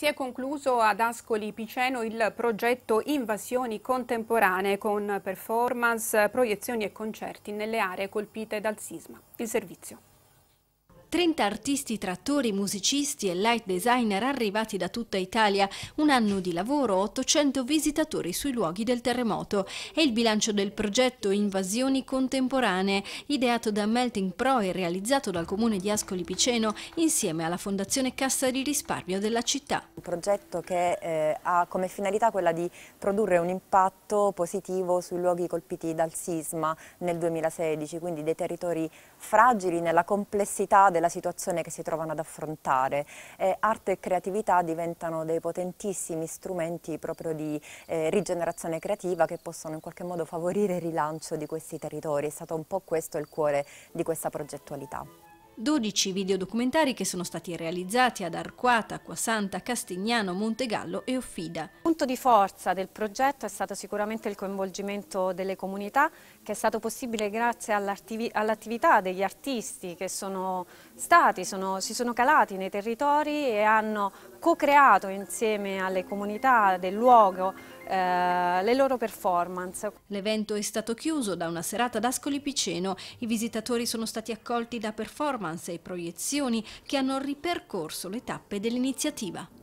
Si è concluso ad Ascoli Piceno il progetto Invasioni contemporanee con performance, proiezioni e concerti nelle aree colpite dal sisma. Il servizio. 30 artisti, trattori, musicisti e light designer arrivati da tutta Italia, un anno di lavoro, 800 visitatori sui luoghi del terremoto. e il bilancio del progetto Invasioni Contemporanee, ideato da Melting Pro e realizzato dal comune di Ascoli Piceno insieme alla Fondazione Cassa di Risparmio della città. Un progetto che eh, ha come finalità quella di produrre un impatto positivo sui luoghi colpiti dal sisma nel 2016, quindi dei territori fragili nella complessità del della situazione che si trovano ad affrontare. Eh, arte e creatività diventano dei potentissimi strumenti proprio di eh, rigenerazione creativa che possono in qualche modo favorire il rilancio di questi territori. È stato un po' questo il cuore di questa progettualità. 12 videodocumentari che sono stati realizzati ad Arquata, Acquasanta, Castignano, Montegallo e Offida. Il punto di forza del progetto è stato sicuramente il coinvolgimento delle comunità che è stato possibile grazie all'attività degli artisti che sono stati, sono, si sono calati nei territori e hanno co-creato insieme alle comunità del luogo eh, le loro performance. L'evento è stato chiuso da una serata ad Ascoli Piceno. I visitatori sono stati accolti da performance e proiezioni che hanno ripercorso le tappe dell'iniziativa.